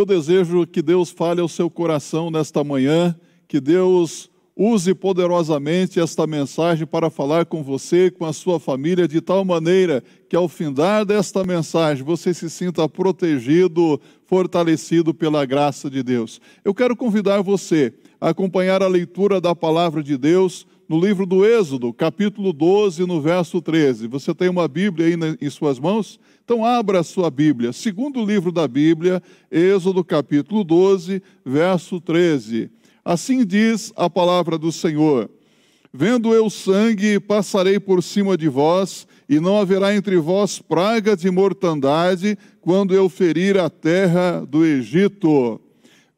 meu desejo é que Deus fale ao seu coração nesta manhã, que Deus use poderosamente esta mensagem para falar com você, com a sua família, de tal maneira que ao findar desta mensagem você se sinta protegido, fortalecido pela graça de Deus. Eu quero convidar você a acompanhar a leitura da palavra de Deus no livro do Êxodo, capítulo 12, no verso 13. Você tem uma Bíblia aí em suas mãos? Então abra a sua Bíblia, segundo livro da Bíblia, Êxodo capítulo 12, verso 13. Assim diz a palavra do Senhor: Vendo eu sangue, passarei por cima de vós, e não haverá entre vós praga de mortandade, quando eu ferir a terra do Egito.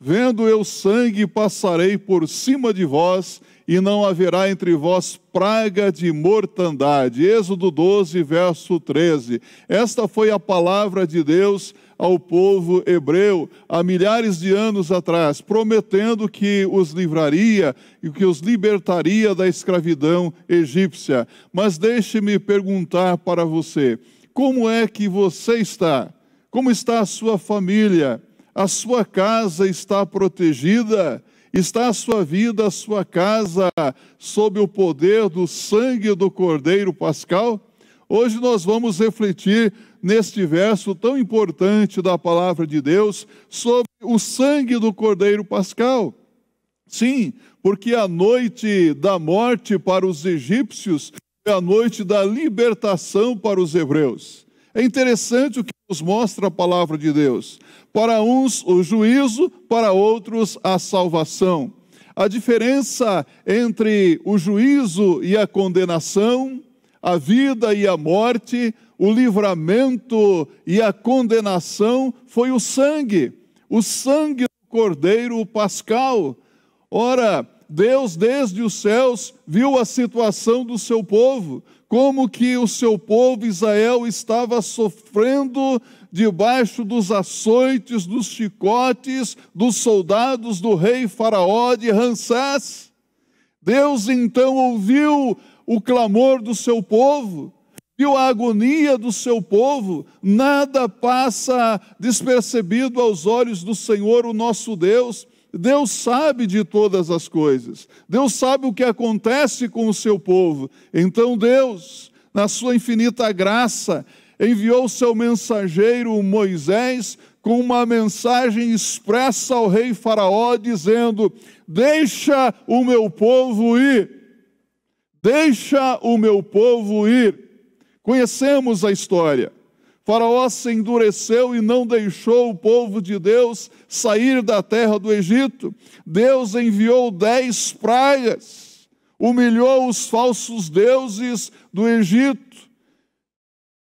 Vendo eu sangue, passarei por cima de vós, e não haverá entre vós praga de mortandade. Êxodo 12, verso 13. Esta foi a palavra de Deus ao povo hebreu há milhares de anos atrás, prometendo que os livraria e que os libertaria da escravidão egípcia. Mas deixe-me perguntar para você: como é que você está? Como está a sua família? A sua casa está protegida? Está a sua vida, a sua casa, sob o poder do sangue do Cordeiro Pascal? Hoje nós vamos refletir neste verso tão importante da palavra de Deus sobre o sangue do Cordeiro Pascal. Sim, porque a noite da morte para os egípcios é a noite da libertação para os hebreus. É interessante o que nos mostra a palavra de Deus. Para uns o juízo, para outros a salvação. A diferença entre o juízo e a condenação, a vida e a morte, o livramento e a condenação foi o sangue, o sangue do Cordeiro Pascal. Ora, Deus, desde os céus, viu a situação do seu povo, como que o seu povo Israel estava sofrendo debaixo dos açoites, dos chicotes dos soldados do rei Faraó de Ramsés. Deus então ouviu o clamor do seu povo, viu a agonia do seu povo, nada passa despercebido aos olhos do Senhor, o nosso Deus. Deus sabe de todas as coisas. Deus sabe o que acontece com o seu povo. Então, Deus, na sua infinita graça, enviou seu mensageiro Moisés com uma mensagem expressa ao rei Faraó, dizendo: Deixa o meu povo ir. Deixa o meu povo ir. Conhecemos a história. Faraó se endureceu e não deixou o povo de Deus sair da terra do Egito. Deus enviou dez praias, humilhou os falsos deuses do Egito,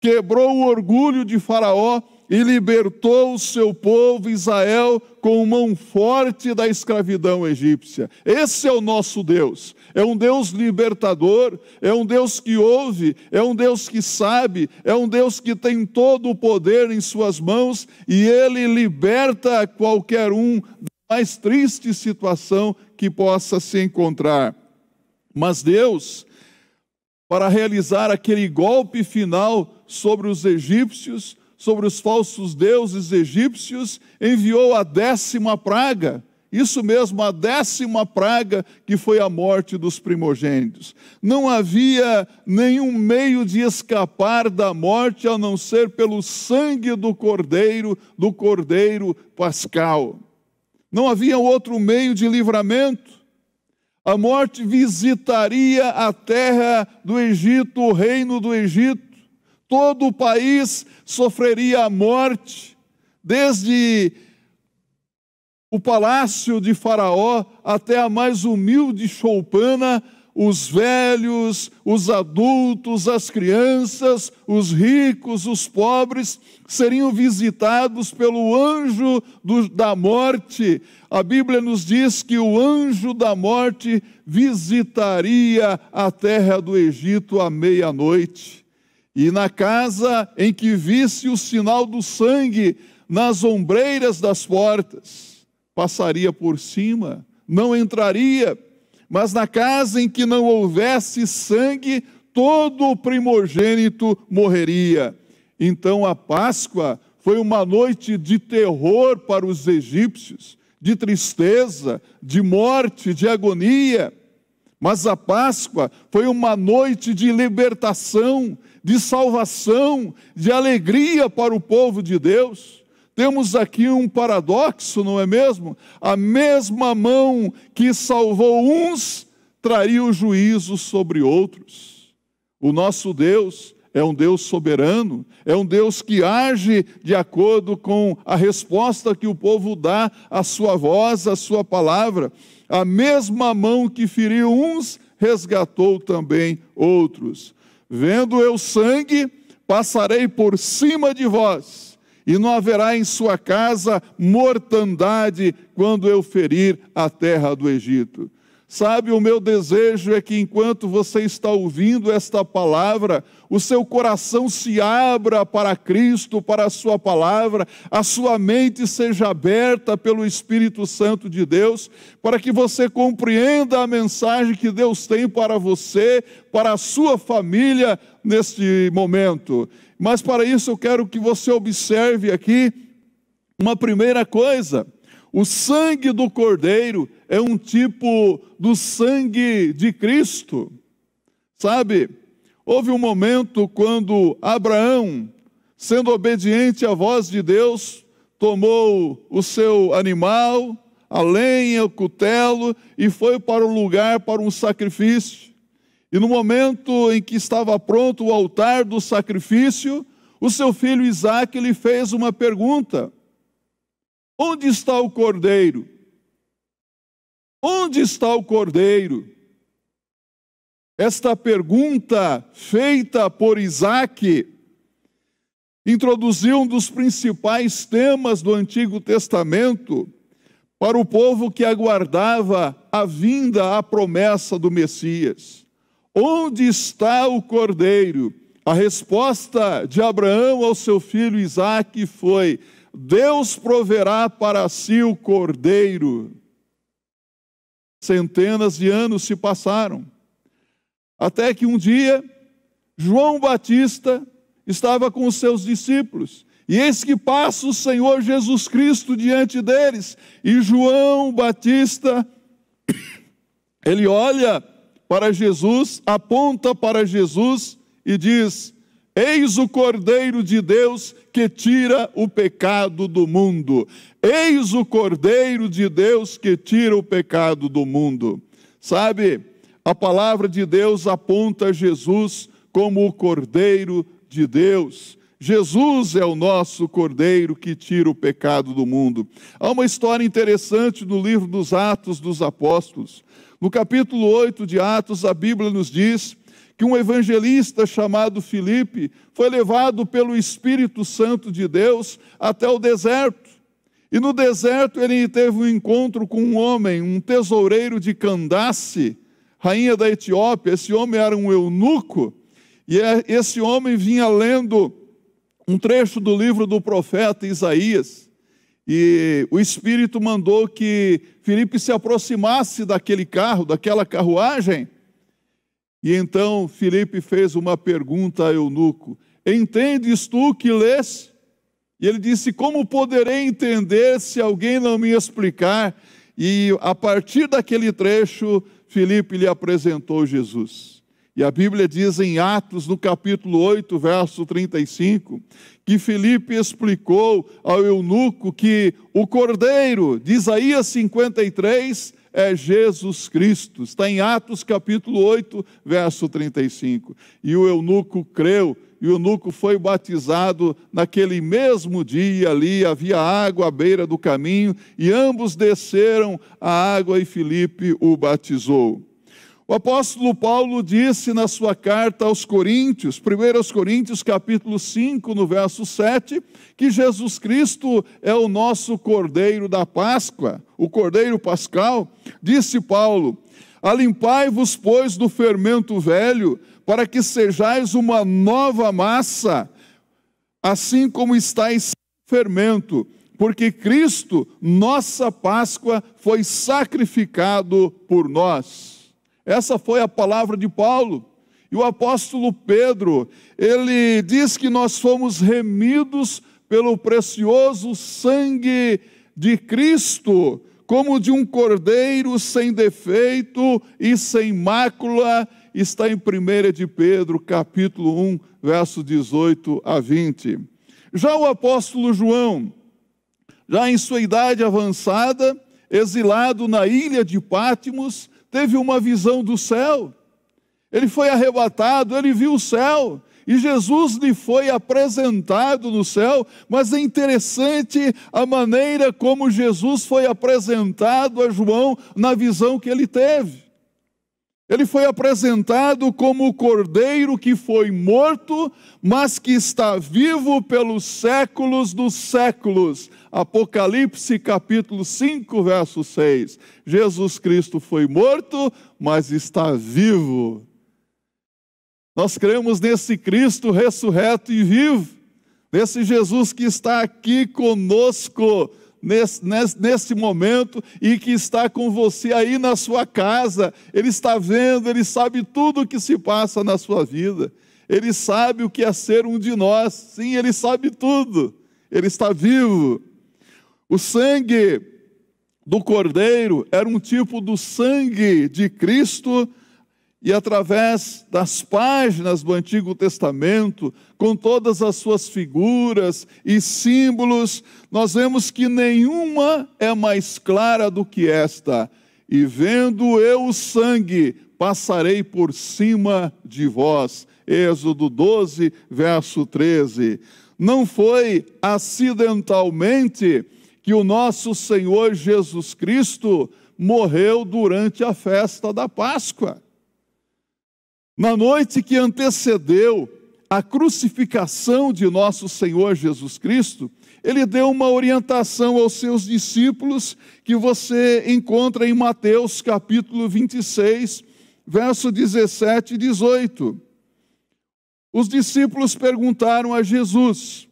quebrou o orgulho de Faraó e libertou o seu povo Israel com mão forte da escravidão egípcia. Esse é o nosso Deus é um Deus libertador, é um Deus que ouve, é um Deus que sabe, é um Deus que tem todo o poder em suas mãos e ele liberta qualquer um da mais triste situação que possa se encontrar. Mas Deus, para realizar aquele golpe final sobre os egípcios, sobre os falsos deuses egípcios, enviou a décima praga isso mesmo, a décima praga que foi a morte dos primogênitos. Não havia nenhum meio de escapar da morte a não ser pelo sangue do cordeiro, do cordeiro pascal. Não havia outro meio de livramento. A morte visitaria a terra do Egito, o reino do Egito. Todo o país sofreria a morte, desde o palácio de Faraó até a mais humilde choupana, os velhos, os adultos, as crianças, os ricos, os pobres, seriam visitados pelo anjo do, da morte. A Bíblia nos diz que o anjo da morte visitaria a terra do Egito à meia-noite. E na casa em que visse o sinal do sangue nas ombreiras das portas passaria por cima, não entraria, mas na casa em que não houvesse sangue, todo o primogênito morreria. Então a Páscoa foi uma noite de terror para os egípcios, de tristeza, de morte, de agonia. Mas a Páscoa foi uma noite de libertação, de salvação, de alegria para o povo de Deus. Temos aqui um paradoxo, não é mesmo? A mesma mão que salvou uns traria o juízo sobre outros. O nosso Deus é um Deus soberano, é um Deus que age de acordo com a resposta que o povo dá à sua voz, à sua palavra. A mesma mão que feriu uns resgatou também outros. Vendo eu sangue, passarei por cima de vós e não haverá em sua casa mortandade quando eu ferir a terra do Egito. Sabe, o meu desejo é que enquanto você está ouvindo esta palavra, o seu coração se abra para Cristo, para a Sua palavra, a sua mente seja aberta pelo Espírito Santo de Deus, para que você compreenda a mensagem que Deus tem para você, para a sua família neste momento. Mas para isso eu quero que você observe aqui uma primeira coisa. O sangue do Cordeiro é um tipo do sangue de Cristo. Sabe, houve um momento quando Abraão, sendo obediente à voz de Deus, tomou o seu animal, a lenha, o cutelo e foi para o lugar para um sacrifício. E no momento em que estava pronto o altar do sacrifício, o seu filho Isaac lhe fez uma pergunta: Onde está o cordeiro? Onde está o cordeiro? Esta pergunta feita por Isaac introduziu um dos principais temas do Antigo Testamento para o povo que aguardava a vinda, a promessa do Messias. Onde está o cordeiro? A resposta de Abraão ao seu filho Isaac foi: Deus proverá para si o cordeiro. Centenas de anos se passaram, até que um dia João Batista estava com os seus discípulos. E eis que passa o Senhor Jesus Cristo diante deles, e João Batista, ele olha para Jesus, aponta para Jesus e diz: Eis o Cordeiro de Deus que tira o pecado do mundo. Eis o Cordeiro de Deus que tira o pecado do mundo. Sabe, a palavra de Deus aponta Jesus como o Cordeiro de Deus. Jesus é o nosso Cordeiro que tira o pecado do mundo. Há uma história interessante no livro dos Atos dos Apóstolos. No capítulo 8 de Atos, a Bíblia nos diz que um evangelista chamado Filipe foi levado pelo Espírito Santo de Deus até o deserto. E no deserto ele teve um encontro com um homem, um tesoureiro de Candace, rainha da Etiópia. Esse homem era um eunuco, e é, esse homem vinha lendo um trecho do livro do profeta Isaías. E o Espírito mandou que Felipe se aproximasse daquele carro, daquela carruagem. E então Felipe fez uma pergunta a Eunuco: Entendes tu que lês? E ele disse: Como poderei entender se alguém não me explicar? E a partir daquele trecho, Felipe lhe apresentou Jesus. E a Bíblia diz em Atos, no capítulo 8, verso 35, que Filipe explicou ao eunuco que o cordeiro de Isaías 53 é Jesus Cristo. Está em Atos, capítulo 8, verso 35. E o eunuco creu e o eunuco foi batizado naquele mesmo dia ali, havia água à beira do caminho, e ambos desceram a água e Filipe o batizou. O apóstolo Paulo disse na sua carta aos Coríntios, 1 Coríntios capítulo 5, no verso 7, que Jesus Cristo é o nosso Cordeiro da Páscoa, o Cordeiro Pascal. Disse Paulo: Alimpai-vos, pois, do fermento velho, para que sejais uma nova massa, assim como estáis sem fermento, porque Cristo, nossa Páscoa, foi sacrificado por nós. Essa foi a palavra de Paulo. E o apóstolo Pedro, ele diz que nós fomos remidos pelo precioso sangue de Cristo, como de um cordeiro sem defeito e sem mácula, está em 1 de Pedro, capítulo 1, verso 18 a 20. Já o apóstolo João, já em sua idade avançada, exilado na ilha de Pátimos, teve uma visão do céu, ele foi arrebatado, ele viu o céu, e Jesus lhe foi apresentado no céu, mas é interessante a maneira como Jesus foi apresentado a João na visão que ele teve. Ele foi apresentado como o cordeiro que foi morto, mas que está vivo pelos séculos dos séculos. Apocalipse capítulo 5, verso 6. Jesus Cristo foi morto, mas está vivo. Nós cremos nesse Cristo ressurreto e vivo, nesse Jesus que está aqui conosco nesse, nesse, nesse momento e que está com você aí na sua casa. Ele está vendo, ele sabe tudo o que se passa na sua vida. Ele sabe o que é ser um de nós. Sim, ele sabe tudo. Ele está vivo. O sangue do cordeiro era um tipo do sangue de Cristo e através das páginas do Antigo Testamento, com todas as suas figuras e símbolos, nós vemos que nenhuma é mais clara do que esta. E vendo eu o sangue, passarei por cima de vós. Êxodo 12, verso 13. Não foi acidentalmente que o nosso Senhor Jesus Cristo morreu durante a festa da Páscoa. Na noite que antecedeu a crucificação de nosso Senhor Jesus Cristo, ele deu uma orientação aos seus discípulos que você encontra em Mateus capítulo 26, verso 17 e 18. Os discípulos perguntaram a Jesus: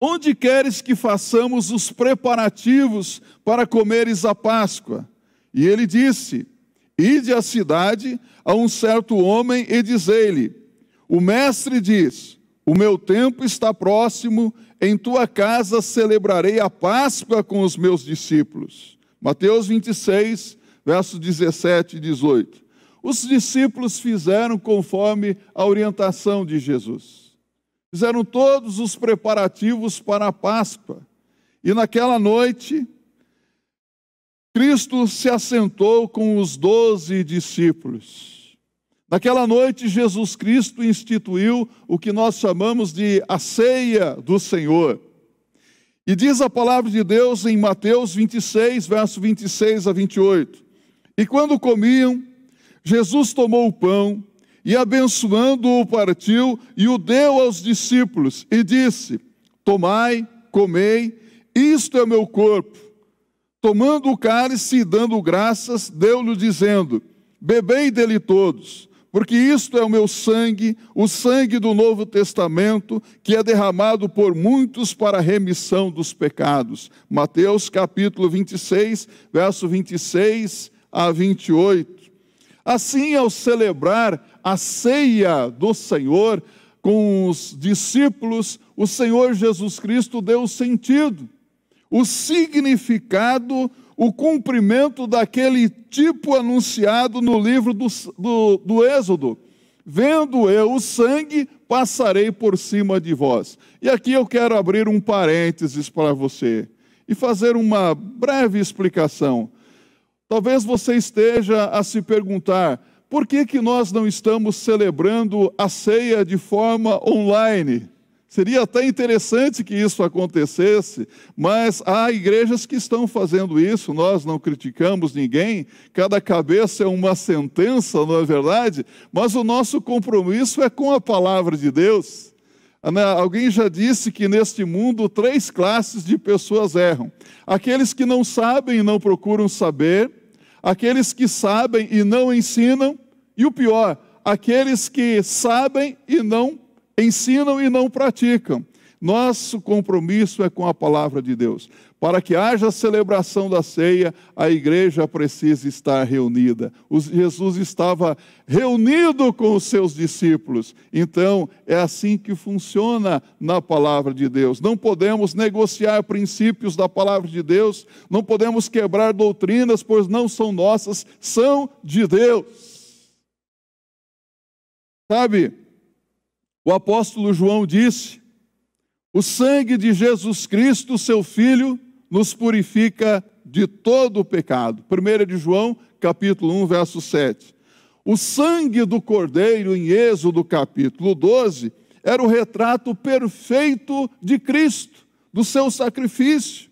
Onde queres que façamos os preparativos para comeres a Páscoa? E ele disse: Ide à cidade a um certo homem e dizei-lhe: O mestre diz: O meu tempo está próximo, em tua casa celebrarei a Páscoa com os meus discípulos. Mateus 26, versos 17 e 18. Os discípulos fizeram conforme a orientação de Jesus. Fizeram todos os preparativos para a Páscoa. E naquela noite, Cristo se assentou com os doze discípulos. Naquela noite, Jesus Cristo instituiu o que nós chamamos de a ceia do Senhor. E diz a palavra de Deus em Mateus 26, verso 26 a 28. E quando comiam, Jesus tomou o pão e, abençoando-o, partiu e o deu aos discípulos e disse: Tomai, comei, isto é meu corpo Tomando o cálice e dando graças, deu-lhe dizendo: Bebei dele todos, porque isto é o meu sangue, o sangue do Novo Testamento, que é derramado por muitos para a remissão dos pecados. Mateus capítulo 26, verso 26 a 28. Assim, ao celebrar a ceia do Senhor com os discípulos, o Senhor Jesus Cristo deu sentido o significado, o cumprimento daquele tipo anunciado no livro do, do, do Êxodo. Vendo eu o sangue, passarei por cima de vós. E aqui eu quero abrir um parênteses para você e fazer uma breve explicação. Talvez você esteja a se perguntar por que, que nós não estamos celebrando a ceia de forma online? Seria até interessante que isso acontecesse, mas há igrejas que estão fazendo isso, nós não criticamos ninguém, cada cabeça é uma sentença, não é verdade? Mas o nosso compromisso é com a palavra de Deus. Alguém já disse que neste mundo três classes de pessoas erram: aqueles que não sabem e não procuram saber, aqueles que sabem e não ensinam, e o pior, aqueles que sabem e não ensinam e não praticam. Nosso compromisso é com a palavra de Deus. Para que haja celebração da ceia, a igreja precisa estar reunida. Jesus estava reunido com os seus discípulos. Então, é assim que funciona na palavra de Deus. Não podemos negociar princípios da palavra de Deus, não podemos quebrar doutrinas, pois não são nossas, são de Deus. Sabe? O apóstolo João disse: O sangue de Jesus Cristo, seu Filho, nos purifica de todo o pecado. 1 de João, capítulo 1, verso 7. O sangue do Cordeiro, em Êxodo, capítulo 12, era o retrato perfeito de Cristo, do seu sacrifício.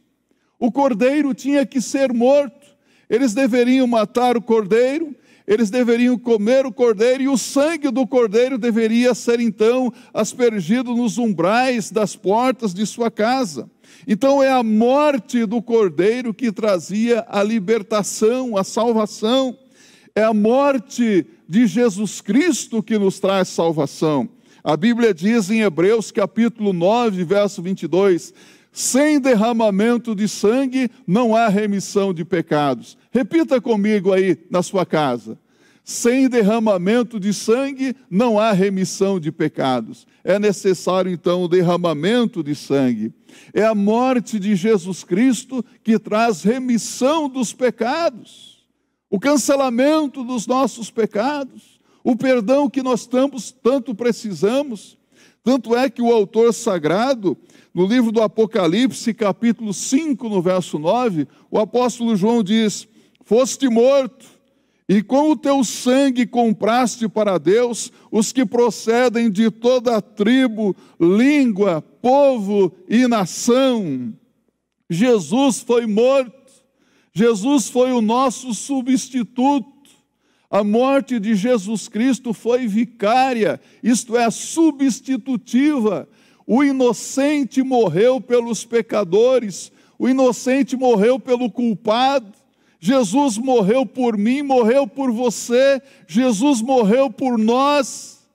O cordeiro tinha que ser morto. Eles deveriam matar o cordeiro eles deveriam comer o cordeiro e o sangue do cordeiro deveria ser então aspergido nos umbrais das portas de sua casa. Então é a morte do cordeiro que trazia a libertação, a salvação. É a morte de Jesus Cristo que nos traz salvação. A Bíblia diz em Hebreus capítulo 9, verso 22: sem derramamento de sangue não há remissão de pecados. Repita comigo aí na sua casa. Sem derramamento de sangue não há remissão de pecados. É necessário então o derramamento de sangue. É a morte de Jesus Cristo que traz remissão dos pecados, o cancelamento dos nossos pecados, o perdão que nós estamos, tanto precisamos. Tanto é que o autor sagrado, no livro do Apocalipse, capítulo 5, no verso 9, o apóstolo João diz: foste morto, e com o teu sangue compraste para Deus os que procedem de toda a tribo, língua, povo e nação. Jesus foi morto, Jesus foi o nosso substituto. A morte de Jesus Cristo foi vicária, isto é, substitutiva. O inocente morreu pelos pecadores, o inocente morreu pelo culpado Jesus morreu por mim, morreu por você, Jesus morreu por nós.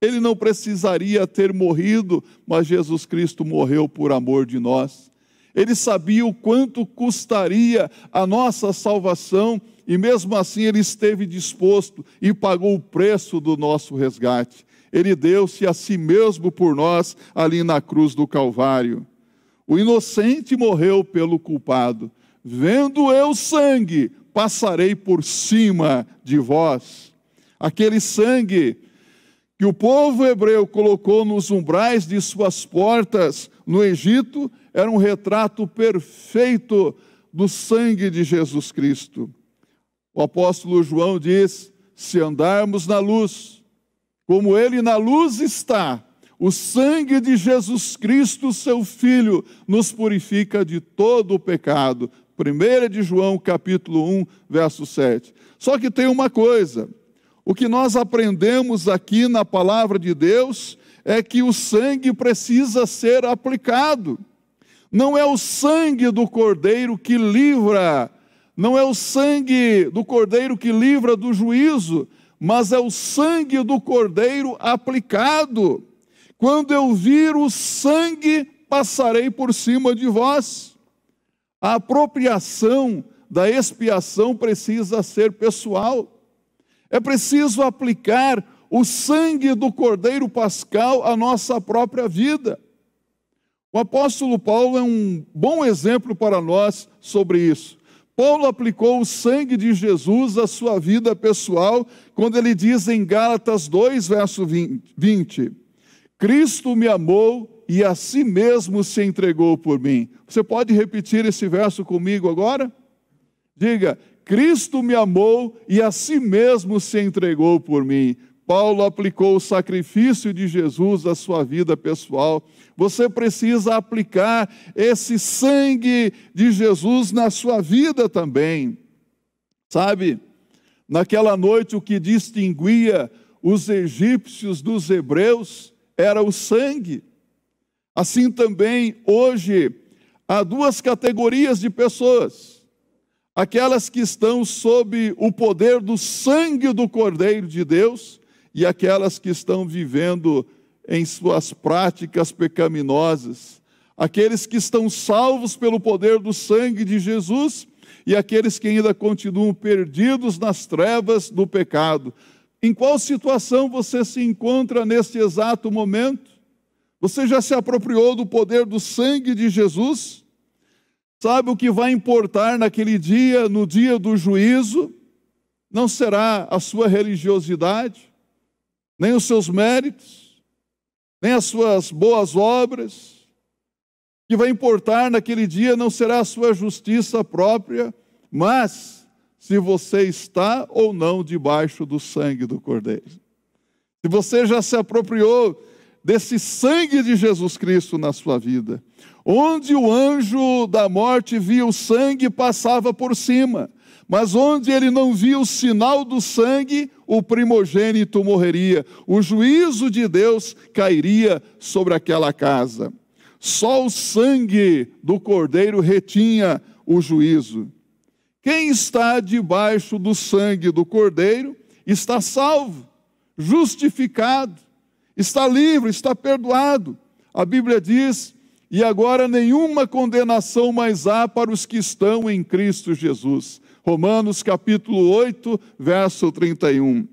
Ele não precisaria ter morrido, mas Jesus Cristo morreu por amor de nós. Ele sabia o quanto custaria a nossa salvação e mesmo assim ele esteve disposto e pagou o preço do nosso resgate. Ele deu-se a si mesmo por nós ali na cruz do Calvário. O inocente morreu pelo culpado Vendo eu sangue, passarei por cima de vós. Aquele sangue que o povo hebreu colocou nos umbrais de suas portas no Egito era um retrato perfeito do sangue de Jesus Cristo. O apóstolo João diz: se andarmos na luz, como ele na luz está, o sangue de Jesus Cristo, seu Filho, nos purifica de todo o pecado. 1 de João, capítulo 1, verso 7. Só que tem uma coisa: o que nós aprendemos aqui na palavra de Deus é que o sangue precisa ser aplicado. Não é o sangue do cordeiro que livra, não é o sangue do cordeiro que livra do juízo, mas é o sangue do cordeiro aplicado. Quando eu vir o sangue, passarei por cima de vós. A apropriação da expiação precisa ser pessoal. É preciso aplicar o sangue do Cordeiro Pascal à nossa própria vida. O apóstolo Paulo é um bom exemplo para nós sobre isso. Paulo aplicou o sangue de Jesus à sua vida pessoal, quando ele diz em Gálatas 2, verso 20: Cristo me amou e a si mesmo se entregou por mim. Você pode repetir esse verso comigo agora? Diga: Cristo me amou e a si mesmo se entregou por mim. Paulo aplicou o sacrifício de Jesus à sua vida pessoal. Você precisa aplicar esse sangue de Jesus na sua vida também. Sabe, naquela noite o que distinguia os egípcios dos hebreus era o sangue. Assim também, hoje, há duas categorias de pessoas: aquelas que estão sob o poder do sangue do Cordeiro de Deus e aquelas que estão vivendo em suas práticas pecaminosas. Aqueles que estão salvos pelo poder do sangue de Jesus e aqueles que ainda continuam perdidos nas trevas do pecado. Em qual situação você se encontra neste exato momento? Você já se apropriou do poder do sangue de Jesus? Sabe o que vai importar naquele dia, no dia do juízo? Não será a sua religiosidade, nem os seus méritos, nem as suas boas obras. O que vai importar naquele dia não será a sua justiça própria, mas se você está ou não debaixo do sangue do Cordeiro. Se você já se apropriou desse sangue de Jesus Cristo na sua vida. Onde o anjo da morte via o sangue, passava por cima, mas onde ele não via o sinal do sangue, o primogênito morreria, o juízo de Deus cairia sobre aquela casa. Só o sangue do cordeiro retinha o juízo. Quem está debaixo do sangue do cordeiro está salvo, justificado está livre, está perdoado. A Bíblia diz: e agora nenhuma condenação mais há para os que estão em Cristo Jesus. Romanos capítulo 8, verso 31.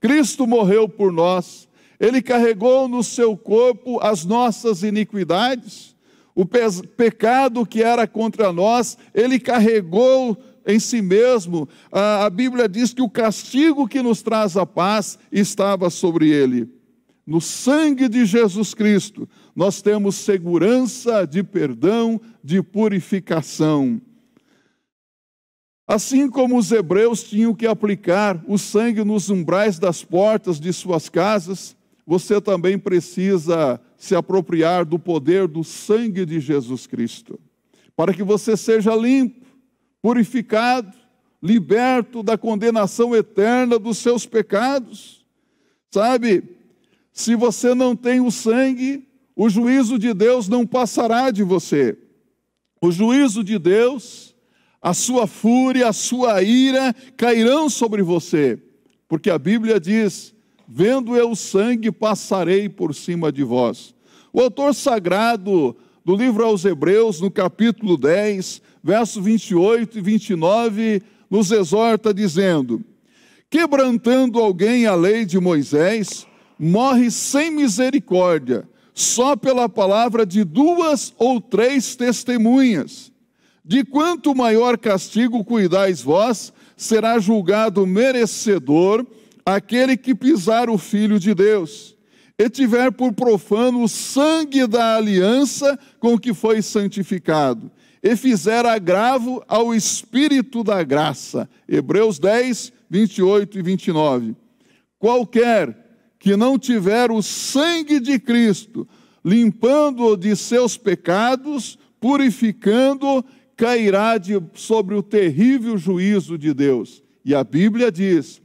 Cristo morreu por nós, ele carregou no seu corpo as nossas iniquidades, o pecado que era contra nós, ele carregou em si mesmo. A, a Bíblia diz que o castigo que nos traz a paz estava sobre ele no sangue de Jesus Cristo, nós temos segurança de perdão, de purificação. Assim como os hebreus tinham que aplicar o sangue nos umbrais das portas de suas casas, você também precisa se apropriar do poder do sangue de Jesus Cristo, para que você seja limpo, purificado, liberto da condenação eterna dos seus pecados. Sabe, se você não tem o sangue, o juízo de Deus não passará de você. O juízo de Deus, a sua fúria, a sua ira cairão sobre você, porque a Bíblia diz: vendo eu o sangue, passarei por cima de vós. O autor sagrado do livro aos Hebreus, no capítulo 10, versos 28 e 29, nos exorta dizendo: Quebrantando alguém a lei de Moisés, morre sem misericórdia, só pela palavra de duas ou três testemunhas. De quanto maior castigo cuidais vós, será julgado merecedor aquele que pisar o Filho de Deus e tiver por profano o sangue da aliança com que foi santificado, e fizer agravo ao Espírito da graça. Hebreus 10, 28 e 29. Qualquer que não tiver o sangue de Cristo, limpando-o de seus pecados, purificando-o, cairá de, sobre o terrível juízo de Deus. E a Bíblia diz: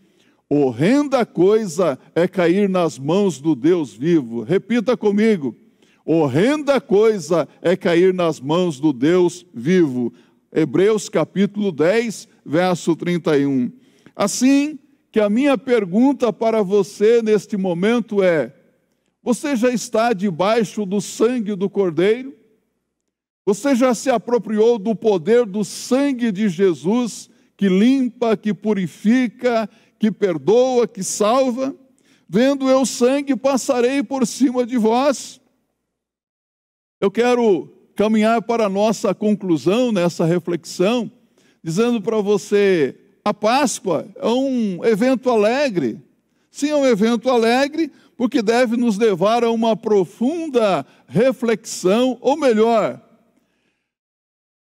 horrenda coisa é cair nas mãos do Deus vivo. Repita comigo: horrenda coisa é cair nas mãos do Deus vivo. Hebreus capítulo 10, verso 31. Assim, que a minha pergunta para você neste momento é: você já está debaixo do sangue do Cordeiro? Você já se apropriou do poder do sangue de Jesus que limpa, que purifica, que perdoa, que salva? Vendo eu sangue, passarei por cima de vós. Eu quero caminhar para a nossa conclusão nessa reflexão, dizendo para você a Páscoa é um evento alegre. Sim, é um evento alegre, porque deve nos levar a uma profunda reflexão, ou melhor,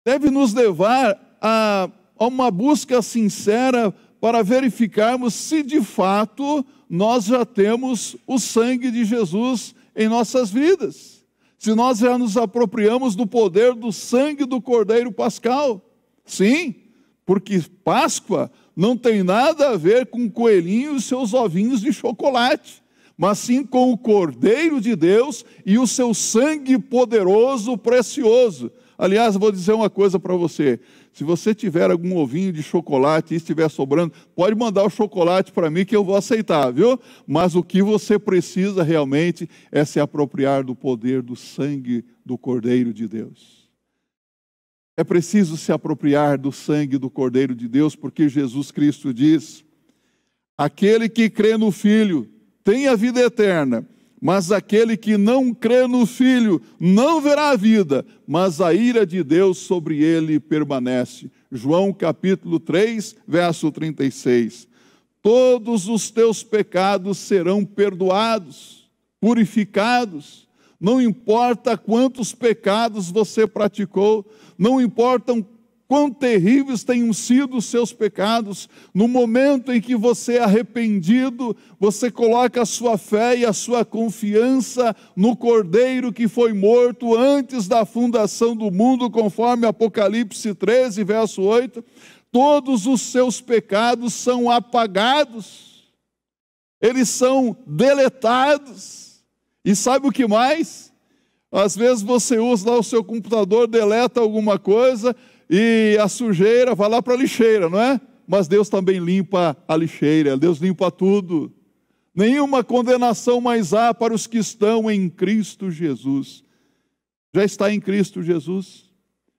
deve nos levar a, a uma busca sincera para verificarmos se de fato nós já temos o sangue de Jesus em nossas vidas, se nós já nos apropriamos do poder do sangue do Cordeiro Pascal. Sim, porque Páscoa não tem nada a ver com o coelhinho e seus ovinhos de chocolate, mas sim com o Cordeiro de Deus e o seu sangue poderoso, precioso. Aliás, vou dizer uma coisa para você. Se você tiver algum ovinho de chocolate e estiver sobrando, pode mandar o chocolate para mim que eu vou aceitar, viu? Mas o que você precisa realmente é se apropriar do poder do sangue do Cordeiro de Deus. É preciso se apropriar do sangue do Cordeiro de Deus, porque Jesus Cristo diz: Aquele que crê no Filho tem a vida eterna, mas aquele que não crê no Filho não verá a vida, mas a ira de Deus sobre ele permanece. João capítulo 3, verso 36. Todos os teus pecados serão perdoados, purificados, não importa quantos pecados você praticou, não importam quão terríveis tenham sido os seus pecados, no momento em que você é arrependido, você coloca a sua fé e a sua confiança no Cordeiro que foi morto antes da fundação do mundo, conforme Apocalipse 13, verso 8, todos os seus pecados são apagados, eles são deletados. E sabe o que mais? Às vezes você usa lá o seu computador, deleta alguma coisa e a sujeira vai lá para a lixeira, não é? Mas Deus também limpa a lixeira, Deus limpa tudo. Nenhuma condenação mais há para os que estão em Cristo Jesus. Já está em Cristo Jesus?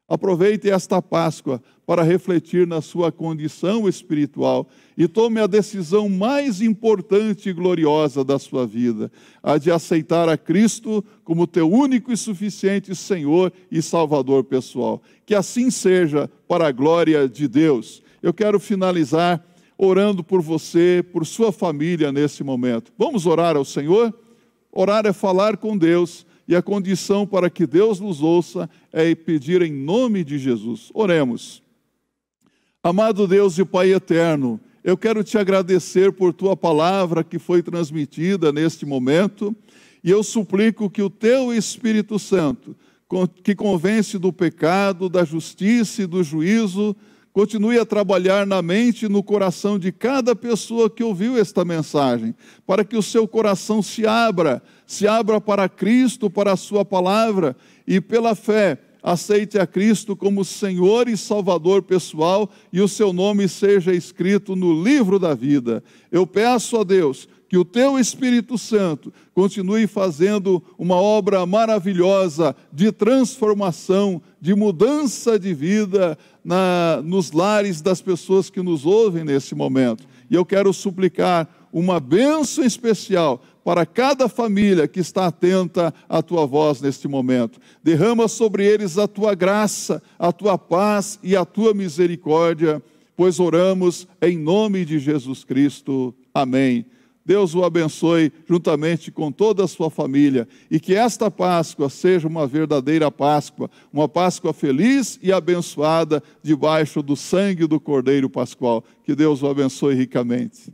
Aproveite esta Páscoa para refletir na sua condição espiritual e tome a decisão mais importante e gloriosa da sua vida, a de aceitar a Cristo como teu único e suficiente Senhor e Salvador pessoal. Que assim seja para a glória de Deus. Eu quero finalizar orando por você, por sua família nesse momento. Vamos orar ao Senhor? Orar é falar com Deus e a condição para que Deus nos ouça é pedir em nome de Jesus. Oremos. Amado Deus e Pai eterno, eu quero te agradecer por tua palavra que foi transmitida neste momento, e eu suplico que o teu Espírito Santo, que convence do pecado, da justiça e do juízo, continue a trabalhar na mente e no coração de cada pessoa que ouviu esta mensagem, para que o seu coração se abra se abra para Cristo, para a Sua palavra, e pela fé aceite a Cristo como Senhor e Salvador pessoal e o seu nome seja escrito no livro da vida. Eu peço a Deus que o teu Espírito Santo continue fazendo uma obra maravilhosa de transformação, de mudança de vida na, nos lares das pessoas que nos ouvem nesse momento. E eu quero suplicar uma bênção especial para cada família que está atenta à tua voz neste momento. Derrama sobre eles a tua graça, a tua paz e a tua misericórdia, pois oramos em nome de Jesus Cristo. Amém. Deus o abençoe juntamente com toda a sua família e que esta Páscoa seja uma verdadeira Páscoa, uma Páscoa feliz e abençoada debaixo do sangue do Cordeiro Pascual. Que Deus o abençoe ricamente.